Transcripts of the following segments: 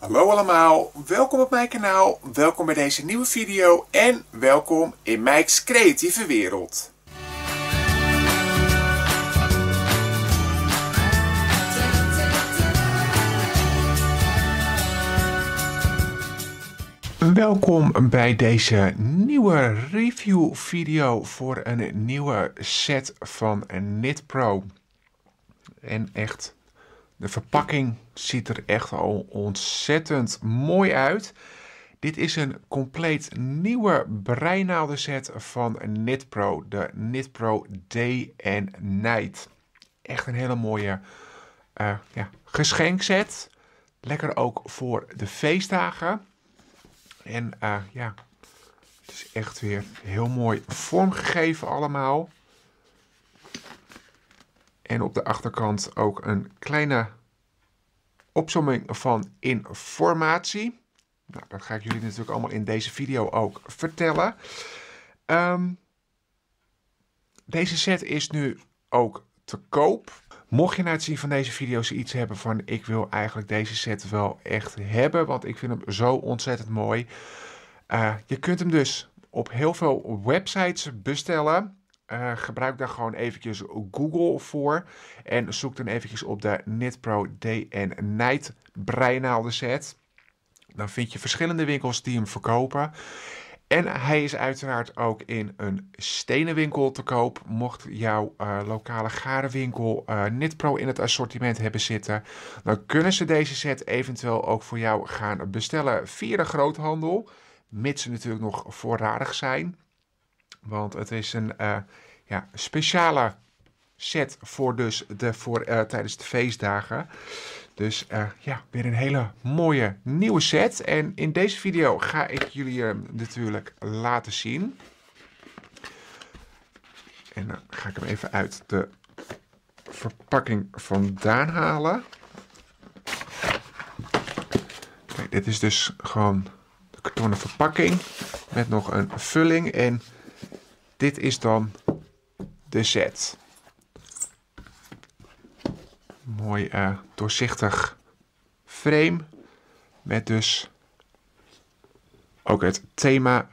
Hallo allemaal, welkom op mijn kanaal, welkom bij deze nieuwe video en welkom in Mike's creatieve wereld. Welkom bij deze nieuwe review video voor een nieuwe set van Knit Pro. En echt de verpakking ziet er echt al ontzettend mooi uit. Dit is een compleet nieuwe breinaaldenset van Nitpro, de Nitpro Day and Night. Echt een hele mooie uh, ja, geschenkset. Lekker ook voor de feestdagen. En eh, ja, het is echt weer heel mooi vormgegeven allemaal. En op de achterkant ook een kleine opzomming van informatie. Nou, dat ga ik jullie natuurlijk allemaal in deze video ook vertellen. Ehm, deze set is nu ook te koop. Mocht je na het zien van deze video's iets hebben van ik wil eigenlijk deze set wel echt hebben, want ik vind hem zo ontzettend mooi. Eh, je kunt hem dus op heel veel websites bestellen. Eh, gebruik daar gewoon eventjes Google voor. En zoek dan eventjes op de Nitpro DN Night breinaalden set. Dan vind je verschillende winkels die hem verkopen. En hij is uiteraard ook in een stenenwinkel te koop. Mocht jouw eh, lokale garenwinkel uh, eh, Nitpro in het assortiment hebben zitten, dan kunnen ze deze set eventueel ook voor jou gaan bestellen via de groothandel. Mits ze natuurlijk nog voorradig zijn. Want het is een eh, ja, speciale set voor, dus de, voor eh, tijdens de feestdagen. Dus eh, ja, weer een hele mooie nieuwe set. En in deze video ga ik jullie hem natuurlijk laten zien. En dan ga ik hem even uit de verpakking vandaan halen. Kijk, dit is dus gewoon de kartonnen verpakking met nog een vulling en... Dit is dan de set. Mooi eh, doorzichtig frame. Met dus ook het thema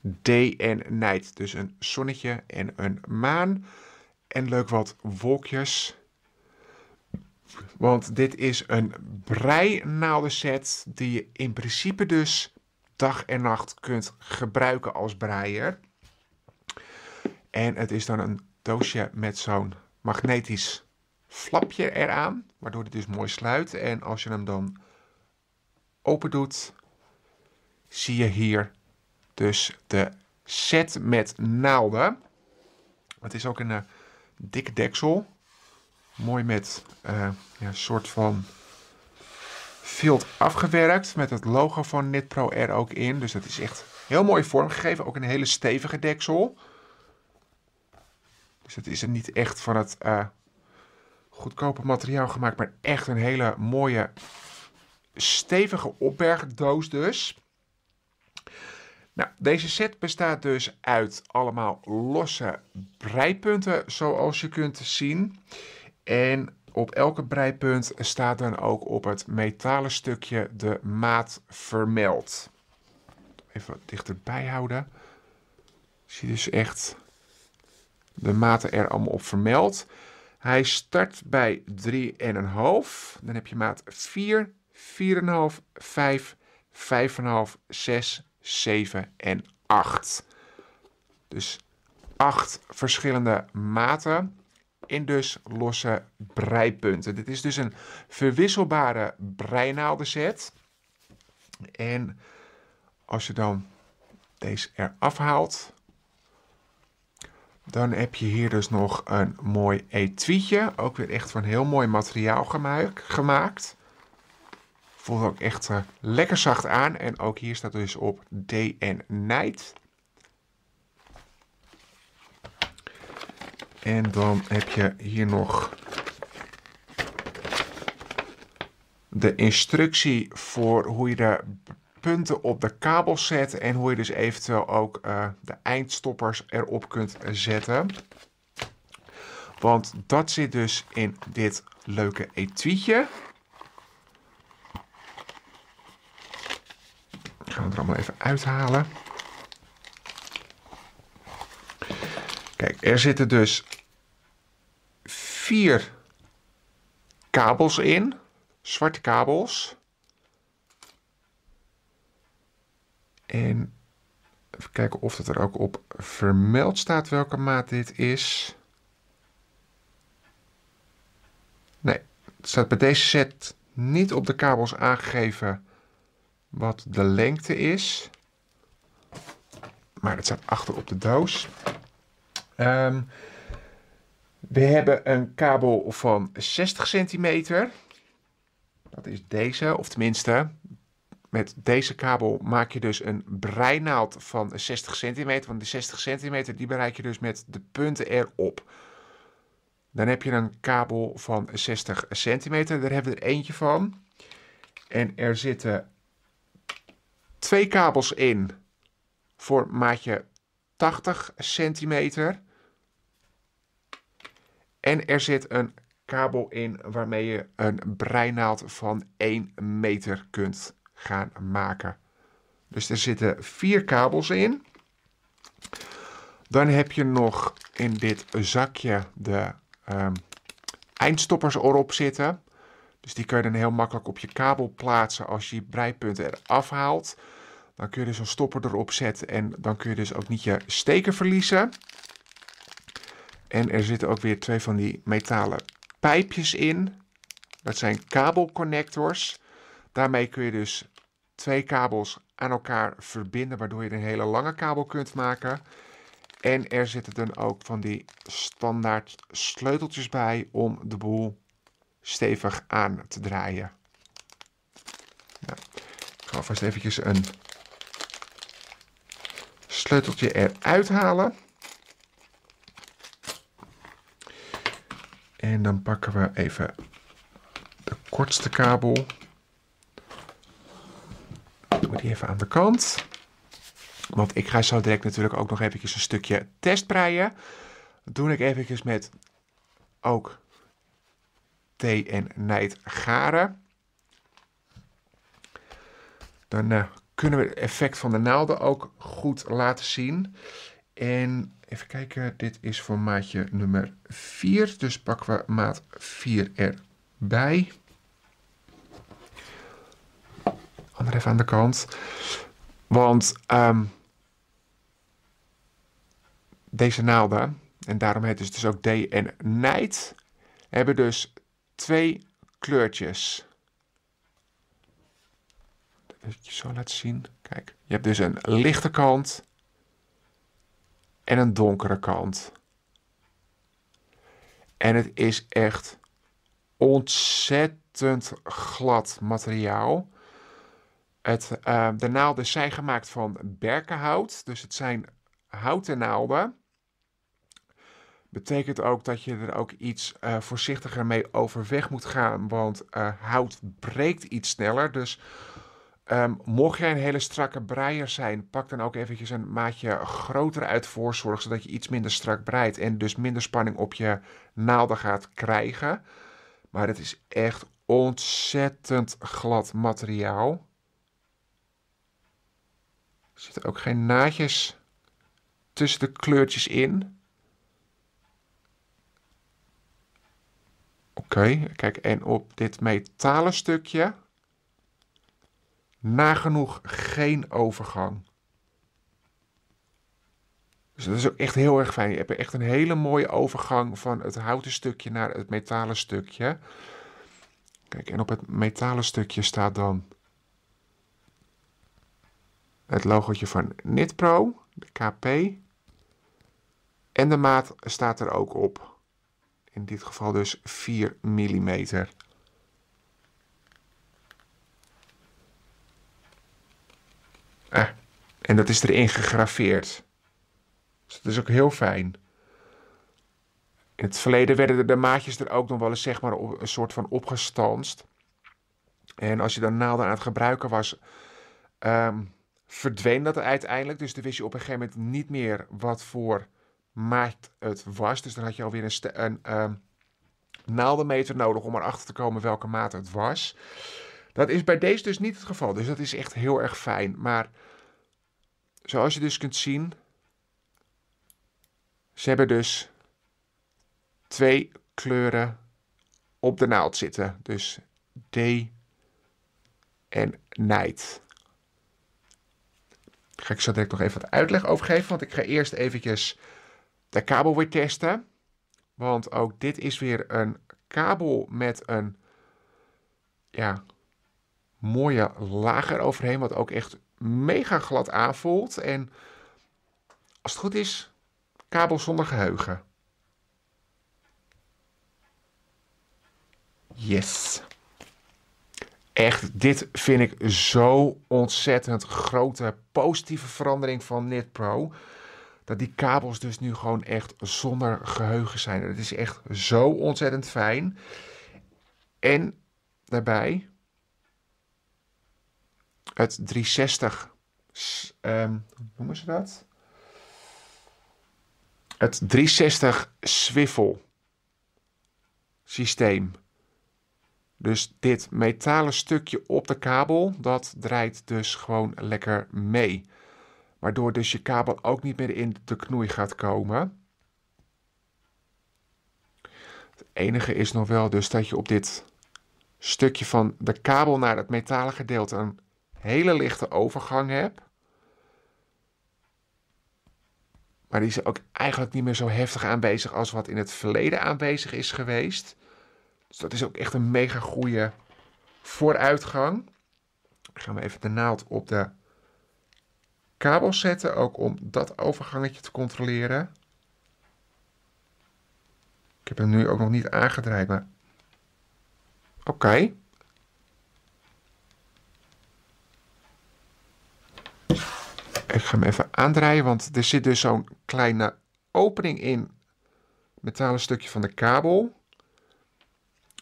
day en night. Dus een zonnetje en een maan. En leuk wat wolkjes. Want dit is een set die je in principe dus dag en nacht kunt gebruiken als breier. En het is dan een doosje met zo'n magnetisch flapje eraan, waardoor het dus mooi sluit. En als je hem dan open doet, zie je hier dus de set met naalden. Het is ook een uh, dikke deksel. Mooi met eh, ja, een soort van filt afgewerkt. Met het logo van NitPro er ook in. Dus dat is echt heel mooi vormgegeven. Ook een hele stevige deksel. Dus het is er niet echt van het eh, goedkope materiaal gemaakt, maar echt een hele mooie, stevige opbergdoos dus. Nou, deze set bestaat dus uit allemaal losse breipunten, zoals je kunt zien. En op elke breipunt staat dan ook op het metalen stukje de maat vermeld. Even wat dichterbij houden. Zie je dus echt de maten er allemaal op vermeld. Hij start bij 3,5. Dan heb je maat 4, 4,5, 5, 5,5, 6, 7 en 8. Dus 8 verschillende maten in dus losse breipunten. Dit is dus een verwisselbare breinaaldenset. En als je dan deze eraf haalt, dan heb je hier dus nog een mooi etuietje. Ook weer echt van heel mooi materiaal gemaakt. Voelt ook echt eh, lekker zacht aan. En ook hier staat dus op DN Night. En dan heb je hier nog de instructie voor hoe je de punten op de kabel zetten en hoe je dus eventueel ook eh, de eindstoppers erop kunt zetten. Want dat zit dus in dit leuke etuietje. Ik ga het er allemaal even uithalen. Kijk, er zitten dus vier kabels in. Zwarte kabels. En even kijken of dat er ook op vermeld staat welke maat dit is. Nee, het staat bij deze set niet op de kabels aangegeven wat de lengte is. Maar het staat achter op de doos. Ehm, we hebben een kabel van 60 centimeter. Dat is deze, of tenminste, met deze kabel maak je dus een breinaald van 60 centimeter. Want die 60 centimeter die bereik je dus met de punten erop. Dan heb je een kabel van 60 centimeter. Daar hebben we er eentje van. En er zitten twee kabels in voor maatje 80 centimeter. En er zit een kabel in waarmee je een breinaald van 1 meter kunt gaan maken. Dus er zitten vier kabels in. Dan heb je nog in dit zakje de ehm, eindstoppers erop zitten. Dus die kun je dan heel makkelijk op je kabel plaatsen als je je breipunten eraf haalt. Dan kun je dus een stopper erop zetten en dan kun je dus ook niet je steken verliezen. En er zitten ook weer twee van die metalen pijpjes in. Dat zijn kabelconnectors. Daarmee kun je dus twee kabels aan elkaar verbinden, waardoor je een hele lange kabel kunt maken. En er zitten dan ook van die standaard sleuteltjes bij om de boel stevig aan te draaien. Nou, ik ga vast eventjes een sleuteltje eruit halen. En dan pakken we even de kortste kabel even aan de kant. Want ik ga zo direct natuurlijk ook nog eventjes een stukje testbreien. Dat doe ik eventjes met ook thee en nijd garen. Dan eh, kunnen we het effect van de naalden ook goed laten zien. En even kijken, dit is voor maatje nummer 4. Dus pakken we maat 4 erbij. Andere even aan de kant. Want ehm, deze naalden, en daarom heet het dus ook D en nijd, hebben dus twee kleurtjes. Dat je zo laten zien. Kijk, je hebt dus een lichte kant en een donkere kant. En het is echt ontzettend glad materiaal. Het, eh, de naalden zijn gemaakt van berkenhout, dus het zijn houten naalden. Betekent ook dat je er ook iets eh, voorzichtiger mee overweg moet gaan, want eh, hout breekt iets sneller. Dus um, mocht jij een hele strakke breier zijn, pak dan ook eventjes een maatje groter uit voorzorg, zodat je iets minder strak breidt en dus minder spanning op je naalden gaat krijgen. Maar het is echt ontzettend glad materiaal. Er zitten ook geen naadjes tussen de kleurtjes in. Oké, kijk, en op dit metalen stukje nagenoeg geen overgang. Dus dat is ook echt heel erg fijn. Je hebt echt een hele mooie overgang van het houten stukje naar het metalen stukje. Kijk, en op het metalen stukje staat dan het logootje van NITPRO, de KP. En de maat staat er ook op. In dit geval dus 4 mm. Ah, en dat is erin gegraveerd. Dus dat is ook heel fijn. In het verleden werden de maatjes er ook nog wel eens zeg maar, een soort van opgestanst. En als je dan naalden aan het gebruiken was, ehm, verdween dat uiteindelijk. Dus dan wist je op een gegeven moment niet meer wat voor maat het was. Dus dan had je alweer een, een ehm, naaldenmeter nodig om erachter te komen welke maat het was. Dat is bij deze dus niet het geval. Dus dat is echt heel erg fijn. Maar zoals je dus kunt zien, ze hebben dus twee kleuren op de naald zitten. Dus D en night ga ik zo direct nog even wat uitleg over geven. Want ik ga eerst eventjes de kabel weer testen. Want ook dit is weer een kabel met een ja, mooie lager overheen. Wat ook echt mega glad aanvoelt. En als het goed is, kabel zonder geheugen. Yes. Echt, dit vind ik zo ontzettend grote positieve verandering van NitPro. Dat die kabels dus nu gewoon echt zonder geheugen zijn. Dat is echt zo ontzettend fijn. En daarbij het 360. Ehm, hoe noemen ze dat? Het 360 swivel systeem. Dus dit metalen stukje op de kabel, dat draait dus gewoon lekker mee. Waardoor dus je kabel ook niet meer in de knoei gaat komen. Het enige is nog wel dus dat je op dit stukje van de kabel naar het metalen gedeelte een hele lichte overgang hebt. Maar die is ook eigenlijk niet meer zo heftig aanwezig als wat in het verleden aanwezig is geweest. Dus dat is ook echt een mega goede vooruitgang. Ik gaan we even de naald op de kabel zetten, ook om dat overgangetje te controleren. Ik heb hem nu ook nog niet aangedraaid, maar... Oké. Ik ga hem even aandraaien, want er zit dus zo'n kleine opening in. Metalen stukje van de kabel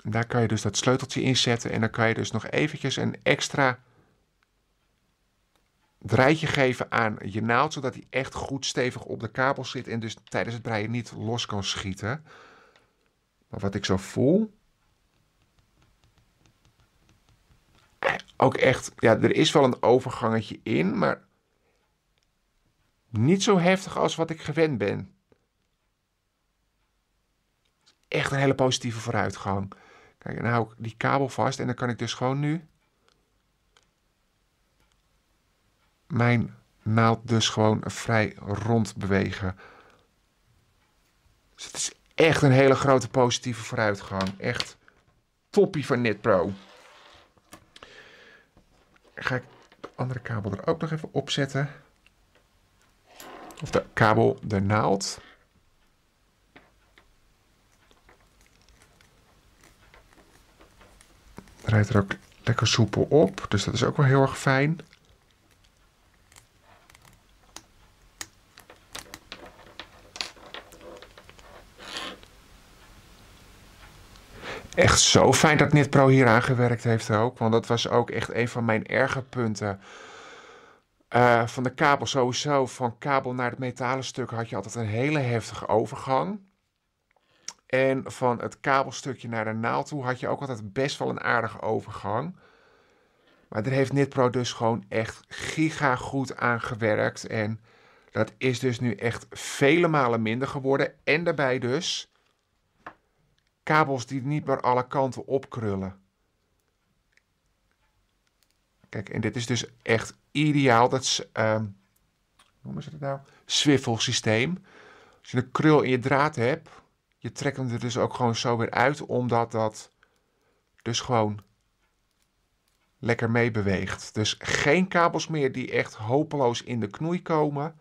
daar kan je dus dat sleuteltje inzetten en dan kan je dus nog eventjes een extra draaitje geven aan je naald, zodat hij echt goed stevig op de kabel zit en dus tijdens het breien niet los kan schieten. Maar wat ik zo voel. Eh, ook echt, ja, er is wel een overgangetje in, maar niet zo heftig als wat ik gewend ben. Echt een hele positieve vooruitgang. Kijk, en dan hou ik die kabel vast en dan kan ik dus gewoon nu mijn naald dus gewoon vrij rond bewegen. Dus het is echt een hele grote positieve vooruitgang. Echt toppie van NetPro. Ga ik de andere kabel er ook nog even opzetten Of de kabel, de naald. Rijdt er ook lekker soepel op. Dus dat is ook wel heel erg fijn. Echt zo fijn dat Nitpro hier aangewerkt heeft ook. Want dat was ook echt een van mijn erge punten. Eh, van de kabel sowieso, van kabel naar het metalen stuk had je altijd een hele heftige overgang. En van het kabelstukje naar de naald toe had je ook altijd best wel een aardige overgang. Maar daar heeft Nitpro dus gewoon echt giga goed aan gewerkt. En dat is dus nu echt vele malen minder geworden. En daarbij dus kabels die niet meer alle kanten opkrullen. Kijk, en dit is dus echt ideaal. Dat is, uh, ehm, hoe noemen ze dat nou? Swivel systeem. Als je een krul in je draad hebt, je trekt hem er dus ook gewoon zo weer uit, omdat dat dus gewoon lekker mee beweegt. Dus geen kabels meer die echt hopeloos in de knoei komen.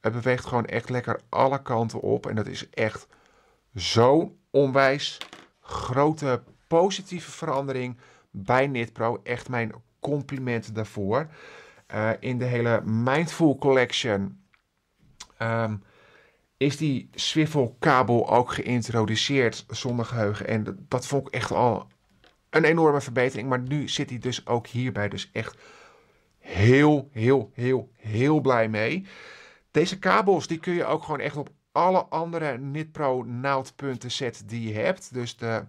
Het beweegt gewoon echt lekker alle kanten op. En dat is echt zo'n onwijs grote positieve verandering bij NitPro. Echt mijn complimenten daarvoor. Eh, in de hele Mindful Collection ehm, is die swivelkabel kabel ook geïntroduceerd zonder geheugen. En dat, vond ik echt al een enorme verbetering. Maar nu zit hij dus ook hierbij. Dus echt heel, heel, heel, heel blij mee. Deze kabels die kun je ook gewoon echt op alle andere NitPro naaldpunten zetten die je hebt. Dus de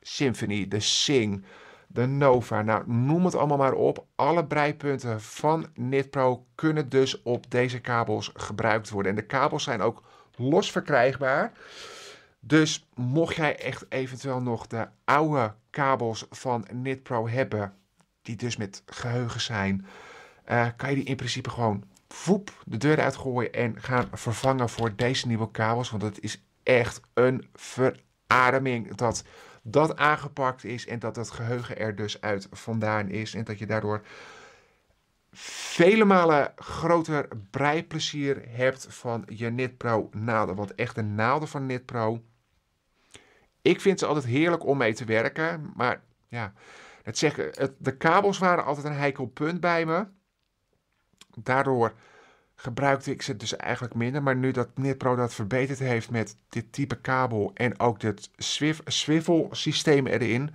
Symphony, de Sing, de Nova. Nou, noem het allemaal maar op. Alle breipunten van NitPro kunnen dus op deze kabels gebruikt worden. En de kabels zijn ook los verkrijgbaar. Dus mocht jij echt eventueel nog de oude kabels van Nitpro hebben, die dus met geheugen zijn, eh, kan je die in principe gewoon voep de deur uitgooien en gaan vervangen voor deze nieuwe kabels. Want het is echt een verademing dat dat aangepakt is en dat dat geheugen er dus uit vandaan is en dat je daardoor vele malen groter breiplezier hebt van je Nitpro naalden. Want echt de naalden van Nitpro... Ik vind ze altijd heerlijk om mee te werken. Maar ja, het zeggen, de kabels waren altijd een heikel punt bij me. Daardoor gebruikte ik ze dus eigenlijk minder. Maar nu dat Nitpro dat verbeterd heeft met dit type kabel en ook dit swivel systeem erin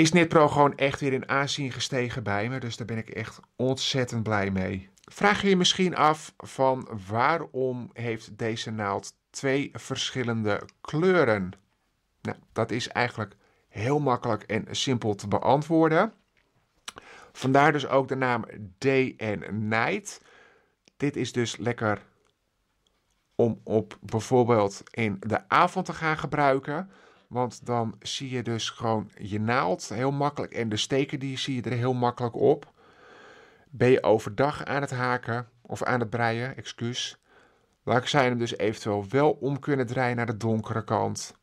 is Netpro gewoon echt weer in aanzien gestegen bij me. Dus daar ben ik echt ontzettend blij mee. Vraag je je misschien af van waarom heeft deze naald twee verschillende kleuren? Nou, dat is eigenlijk heel makkelijk en simpel te beantwoorden. Vandaar dus ook de naam Day Night. Dit is dus lekker om op bijvoorbeeld in de avond te gaan gebruiken. Want dan zie je dus gewoon je naald heel makkelijk en de steken die zie je er heel makkelijk op. Ben je overdag aan het haken of aan het breien, excuus. Laat zijn hem dus eventueel wel om kunnen draaien naar de donkere kant.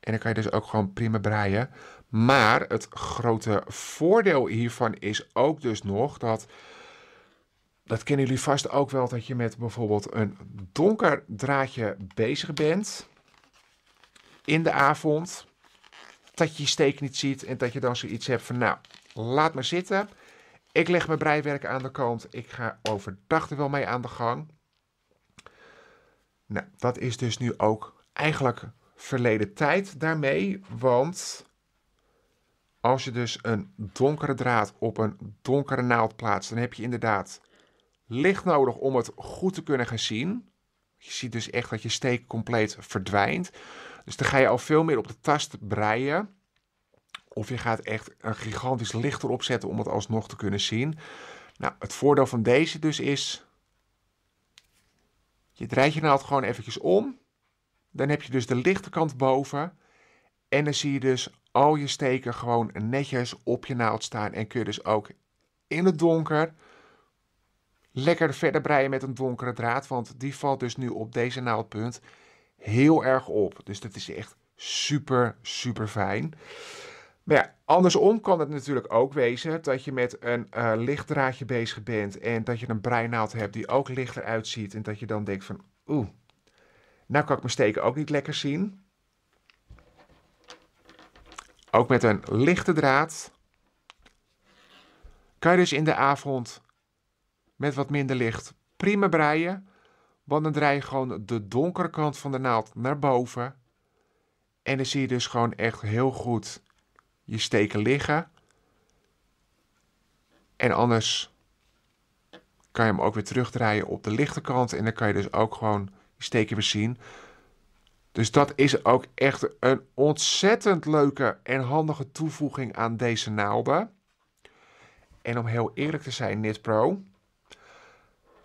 En dan kan je dus ook gewoon prima breien. Maar het grote voordeel hiervan is ook dus nog dat... Dat kennen jullie vast ook wel, dat je met bijvoorbeeld een donker draadje bezig bent in de avond. Dat je je steek niet ziet en dat je dan zoiets hebt van nou, laat maar zitten. Ik leg mijn breiwerk aan de kant. Ik ga overdag er wel mee aan de gang. Nou, dat is dus nu ook eigenlijk verleden tijd daarmee. Want als je dus een donkere draad op een donkere naald plaatst, dan heb je inderdaad licht nodig om het goed te kunnen gaan zien. Je ziet dus echt dat je steek compleet verdwijnt. Dus dan ga je al veel meer op de tast breien. Of je gaat echt een gigantisch licht erop zetten om het alsnog te kunnen zien. Nou, het voordeel van deze dus is... Je draait je naald gewoon eventjes om. Dan heb je dus de lichte kant boven. En dan zie je dus al je steken gewoon netjes op je naald staan. En kun je dus ook in het donker lekker verder breien met een donkere draad, want die valt dus nu op deze naaldpunt heel erg op. Dus dat is echt super, super fijn. Maar ja, andersom kan het natuurlijk ook wezen dat je met een uh, eh, licht draadje bezig bent en dat je een breinaald hebt die ook lichter uitziet en dat je dan denkt van oeh, nou kan ik mijn steken ook niet lekker zien. Ook met een lichte draad kan je dus in de avond met wat minder licht prima breien. Want dan draai je gewoon de donkere kant van de naald naar boven. En dan zie je dus gewoon echt heel goed je steken liggen. En anders kan je hem ook weer terugdraaien op de lichte kant. En dan kan je dus ook gewoon je steken weer zien. Dus dat is ook echt een ontzettend leuke en handige toevoeging aan deze naalden. En om heel eerlijk te zijn, Pro.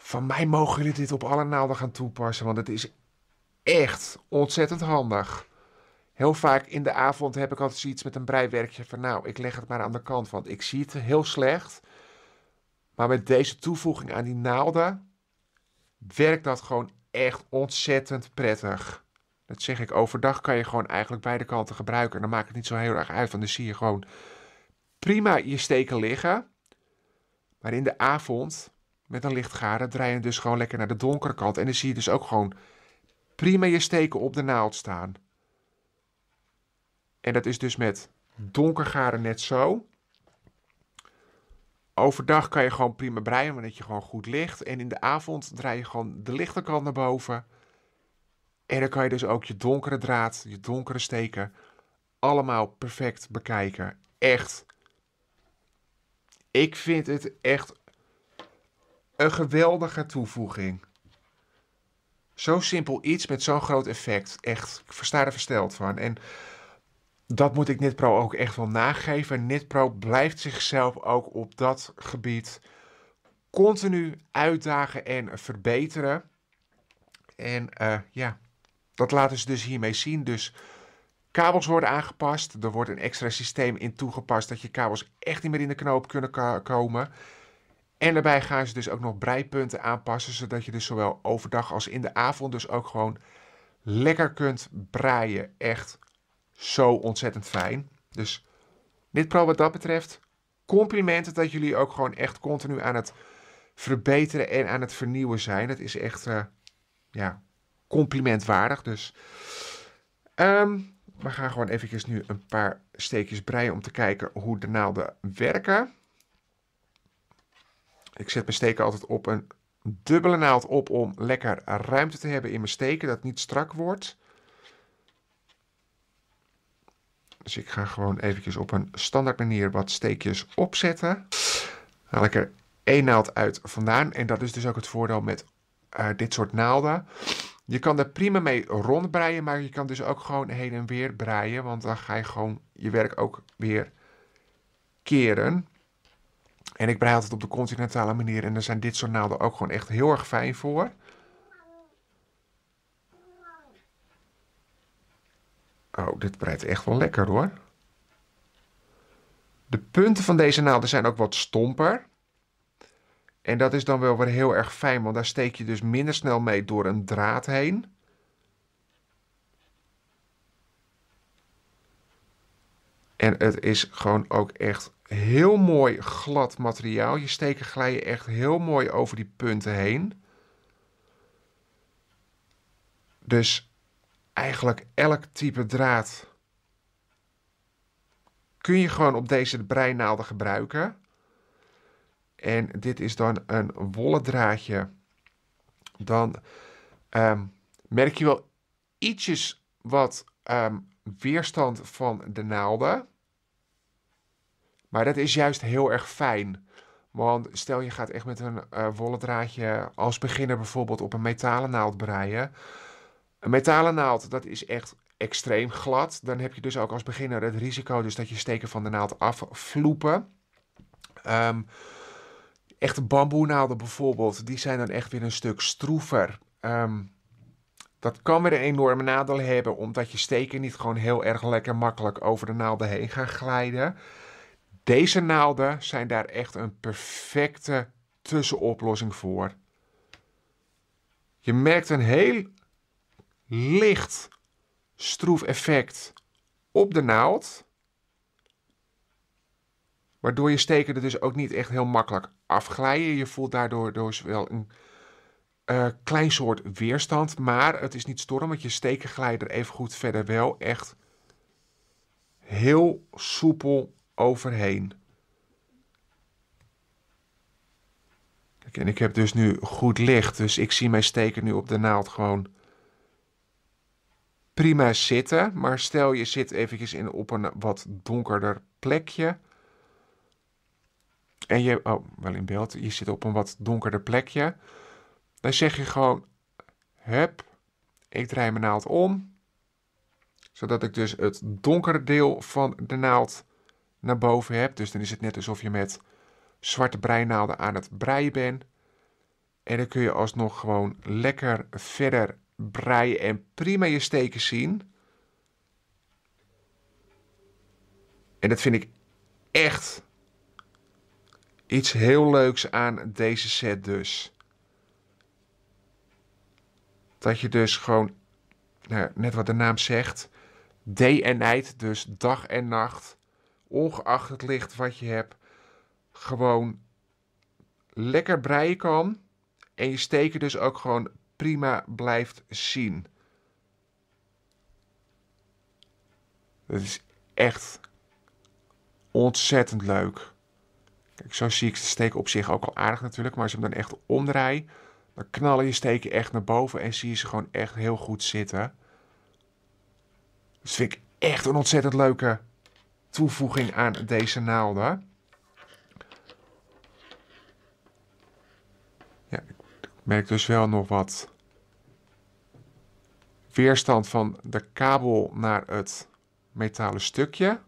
Van mij mogen jullie dit op alle naalden gaan toepassen, want het is echt ontzettend handig. Heel vaak in de avond heb ik altijd iets met een breiwerkje van nou, ik leg het maar aan de kant, want ik zie het heel slecht. Maar met deze toevoeging aan die naalden werkt dat gewoon echt ontzettend prettig. Dat zeg ik, overdag kan je gewoon eigenlijk beide kanten gebruiken. En dan maakt het niet zo heel erg uit, want dan zie je gewoon prima je steken liggen. Maar in de avond met een lichtgaren draai je dus gewoon lekker naar de donkere kant. En dan zie je dus ook gewoon prima je steken op de naald staan. En dat is dus met donkergaren garen net zo. Overdag kan je gewoon prima breien, omdat je gewoon goed ligt. En in de avond draai je gewoon de lichte kant naar boven. En dan kan je dus ook je donkere draad, je donkere steken, allemaal perfect bekijken. Echt. Ik vind het echt een geweldige toevoeging. Zo simpel iets met zo'n groot effect. Echt, ik versta er versteld van. En dat moet ik NitPro ook echt wel nageven. NitPro blijft zichzelf ook op dat gebied continu uitdagen en verbeteren. En eh, ja, dat laten ze dus hiermee zien. Dus kabels worden aangepast. Er wordt een extra systeem in toegepast dat je kabels echt niet meer in de knoop kunnen komen. En daarbij gaan ze dus ook nog breipunten aanpassen, zodat je dus zowel overdag als in de avond dus ook gewoon lekker kunt breien. Echt zo ontzettend fijn. Dus dit pro wat dat betreft, complimenten dat jullie ook gewoon echt continu aan het verbeteren en aan het vernieuwen zijn. Dat is echt, uh, ja, complimentwaardig. Dus ehm, we gaan gewoon eventjes nu een paar steekjes breien om te kijken hoe de naalden werken. Ik zet mijn steken altijd op een dubbele naald op om lekker ruimte te hebben in mijn steken, dat het niet strak wordt. Dus ik ga gewoon eventjes op een standaard manier wat steekjes opzetten. Haal ik er één naald uit vandaan. En dat is dus ook het voordeel met eh, dit soort naalden. Je kan er prima mee rondbreien, maar je kan dus ook gewoon heen en weer breien. Want dan ga je gewoon je werk ook weer keren. En ik breid altijd op de continentale manier. En daar zijn dit soort naalden ook gewoon echt heel erg fijn voor. Oh, dit breidt echt wel lekker hoor. De punten van deze naalden zijn ook wat stomper. En dat is dan wel weer heel erg fijn, want daar steek je dus minder snel mee door een draad heen. En het is gewoon ook echt heel mooi glad materiaal. Je steken glijden echt heel mooi over die punten heen. Dus eigenlijk elk type draad kun je gewoon op deze breinaalden gebruiken. En dit is dan een wollen draadje. Dan ehm, merk je wel ietsjes wat ehm, weerstand van de naalden. Maar dat is juist heel erg fijn. Want stel je gaat echt met een uh, wollen draadje als beginner bijvoorbeeld op een metalen naald breien. Een metalen naald, dat is echt extreem glad. Dan heb je dus ook als beginner het risico dus dat je steken van de naald afvloepen. Um, echte bamboenaalden bijvoorbeeld, die zijn dan echt weer een stuk stroever. Ehm, dat kan weer een enorme nadeel hebben, omdat je steken niet gewoon heel erg lekker makkelijk over de naalden heen gaan glijden. Deze naalden zijn daar echt een perfecte tussenoplossing voor. Je merkt een heel licht stroef effect op de naald. Waardoor je steken er dus ook niet echt heel makkelijk afglijden. Je voelt daardoor dus wel een eh, klein soort weerstand. Maar het is niet storm, want je steken glijden er even goed verder wel echt heel soepel overheen. Kijk, en ik heb dus nu goed licht, dus ik zie mijn steker nu op de naald gewoon prima zitten. Maar stel je zit eventjes in, op een wat donkerder plekje. En je, oh, wel in beeld, je zit op een wat donkerder plekje. Dan zeg je gewoon, hup, ik draai mijn naald om. Zodat ik dus het donkere deel van de naald naar boven hebt. Dus dan is het net alsof je met zwarte breinaalden aan het breien bent. En dan kun je alsnog gewoon lekker verder breien en prima je steken zien. En dat vind ik echt iets heel leuks aan deze set dus. Dat je dus gewoon, nou, net wat de naam zegt, day en night, dus dag en nacht, ongeacht het licht wat je hebt, gewoon lekker breien kan. En je steken dus ook gewoon prima blijft zien. Dat is echt ontzettend leuk. Kijk, zo zie ik de steken op zich ook al aardig natuurlijk. Maar als je hem dan echt omdraait, dan knallen je steken echt naar boven en zie je ze gewoon echt heel goed zitten. Dus vind ik echt een ontzettend leuke toevoeging aan deze naalden. Ja, ik merk dus wel nog wat weerstand van de kabel naar het metalen stukje.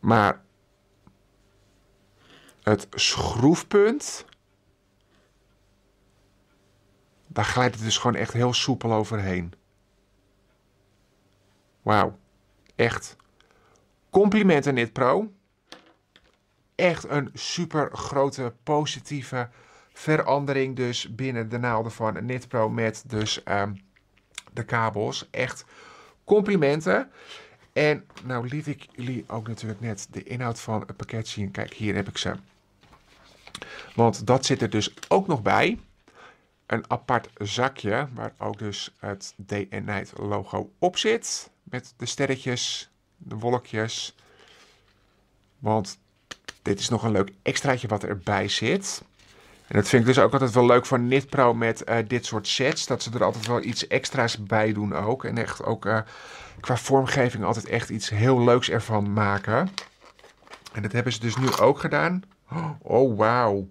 Maar het schroefpunt, daar glijdt het dus gewoon echt heel soepel overheen. Wauw. Echt complimenten dit Pro. Echt een super grote positieve verandering dus binnen de naalden van NitPro met dus ehm, de kabels. Echt complimenten. En nou liet ik jullie ook natuurlijk net de inhoud van het pakket zien. Kijk, hier heb ik ze. Want dat zit er dus ook nog bij een apart zakje waar ook dus het DNA logo op zit. Met de sterretjes, de wolkjes. Want dit is nog een leuk extraatje wat erbij zit. En dat vind ik dus ook altijd wel leuk van NitPro met eh, dit soort sets. Dat ze er altijd wel iets extra's bij doen ook. En echt ook eh, qua vormgeving altijd echt iets heel leuks ervan maken. En dat hebben ze dus nu ook gedaan. Oh, wauw.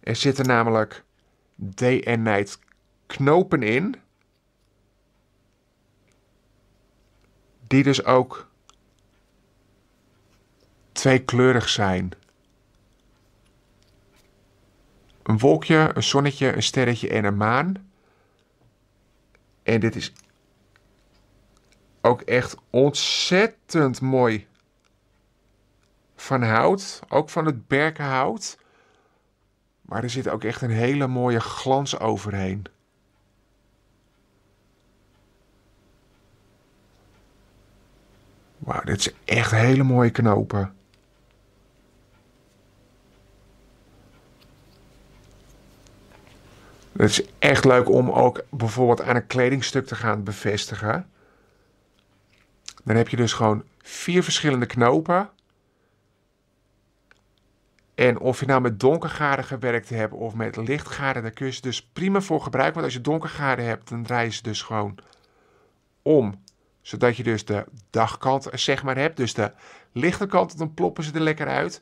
Er zitten namelijk day en night knopen in. Die dus ook twee kleurig zijn. Een wolkje, een zonnetje, een sterretje en een maan. En dit is ook echt ontzettend mooi van hout. Ook van het berkenhout. Maar er zit ook echt een hele mooie glans overheen. Wauw, dit zijn echt hele mooie knopen. Het is echt leuk om ook bijvoorbeeld aan een kledingstuk te gaan bevestigen. Dan heb je dus gewoon vier verschillende knopen. En of je nou met donkergaren gewerkt hebt of met lichtgaren, daar kun je ze dus prima voor gebruiken. Want als je donkergaren hebt, dan draai je ze dus gewoon om. Zodat je dus de dagkant zeg maar hebt. Dus de lichte kant, dan ploppen ze er lekker uit.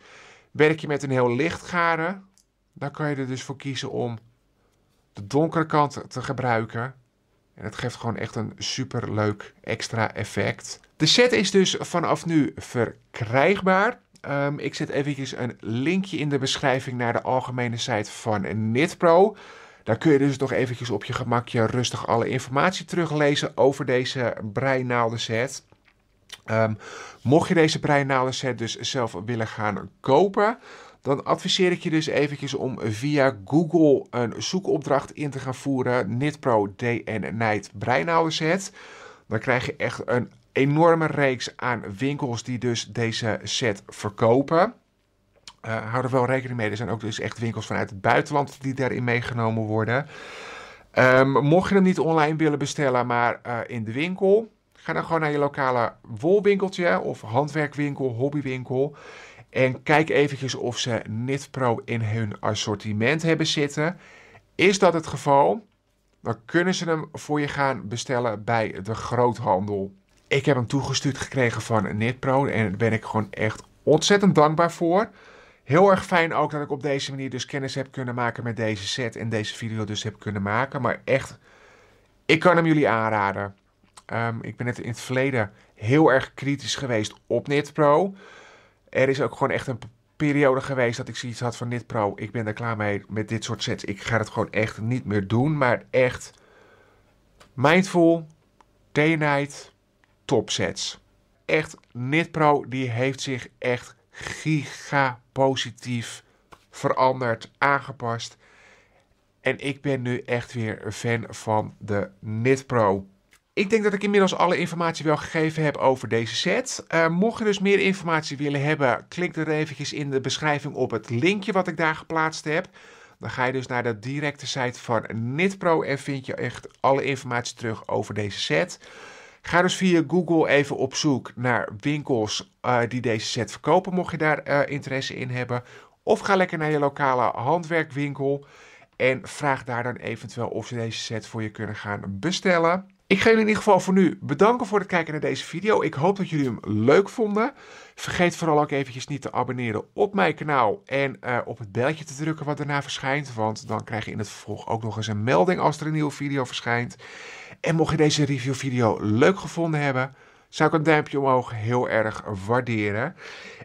Werk je met een heel lichtgaren, dan kan je er dus voor kiezen om de donkere kant te gebruiken. En het geeft gewoon echt een super leuk extra effect. De set is dus vanaf nu verkrijgbaar. Ehm, ik zet eventjes een linkje in de beschrijving naar de algemene site van NITPRO. Daar kun je dus nog eventjes op je gemakje rustig alle informatie teruglezen over deze breinaalden set. Ehm, mocht je deze breinaalden set dus zelf willen gaan kopen, dan adviseer ik je dus eventjes om via Google een zoekopdracht in te gaan voeren. NITPRO DN Night breinaalden set. Dan krijg je echt een enorme reeks aan winkels die dus deze set verkopen. Uh, hou er wel rekening mee. Er zijn ook dus echt winkels vanuit het buitenland die daarin meegenomen worden. Ehm, mocht je hem niet online willen bestellen, maar eh, in de winkel, ga dan gewoon naar je lokale wolwinkeltje of handwerkwinkel, hobbywinkel. En kijk eventjes of ze NitPro in hun assortiment hebben zitten. Is dat het geval? Dan kunnen ze hem voor je gaan bestellen bij de groothandel. Ik heb hem toegestuurd gekregen van NitPro en daar ben ik gewoon echt ontzettend dankbaar voor. Heel erg fijn ook dat ik op deze manier dus kennis heb kunnen maken met deze set en deze video dus heb kunnen maken. Maar echt, ik kan hem jullie aanraden. Ehm, ik ben net in het verleden heel erg kritisch geweest op NitPro. Er is ook gewoon echt een periode geweest dat ik zoiets had van NitPro. Ik ben er klaar mee met dit soort sets. Ik ga het gewoon echt niet meer doen. Maar echt, Mindful, Day topsets. Echt, Nitpro die heeft zich echt giga positief veranderd, aangepast. En ik ben nu echt weer een fan van de Nitpro. Ik denk dat ik inmiddels alle informatie wel gegeven heb over deze set. Eh, mocht je dus meer informatie willen hebben, klik er eventjes in de beschrijving op het linkje wat ik daar geplaatst heb. Dan ga je dus naar de directe site van Nitpro en vind je echt alle informatie terug over deze set. Ga dus via Google even op zoek naar winkels eh, die deze set verkopen, mocht je daar eh, interesse in hebben. Of ga lekker naar je lokale handwerkwinkel en vraag daar dan eventueel of ze deze set voor je kunnen gaan bestellen. Ik ga jullie in ieder geval voor nu bedanken voor het kijken naar deze video. Ik hoop dat jullie hem leuk vonden. Vergeet vooral ook eventjes niet te abonneren op mijn kanaal en eh, op het belletje te drukken wat daarna verschijnt. Want dan krijg je in het vervolg ook nog eens een melding als er een nieuwe video verschijnt. En mocht je deze review video leuk gevonden hebben, zou ik een duimpje omhoog heel erg waarderen.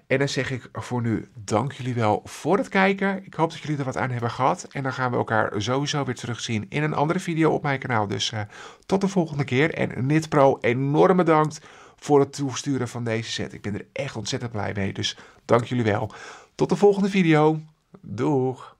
En dan zeg ik voor nu dank jullie wel voor het kijken. Ik hoop dat jullie er wat aan hebben gehad. En dan gaan we elkaar sowieso weer terugzien in een andere video op mijn kanaal. Dus eh, tot de volgende keer. En NitPro, enorm bedankt voor het toesturen van deze set. Ik ben er echt ontzettend blij mee. Dus dank jullie wel. Tot de volgende video. Doeg!